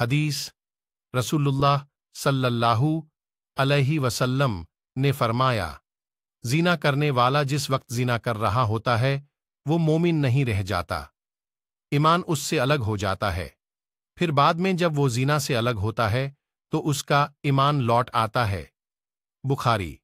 हदीस रसूलुल्लाह सल्लल्लाहु अलैहि वसल्लम ने फरमाया जीना करने वाला जिस वक्त जीना कर रहा होता है वो मोमिन नहीं रह जाता ईमान उससे अलग हो जाता है फिर बाद में जब वो जीना से अलग होता है तो उसका ईमान लौट आता है बुखारी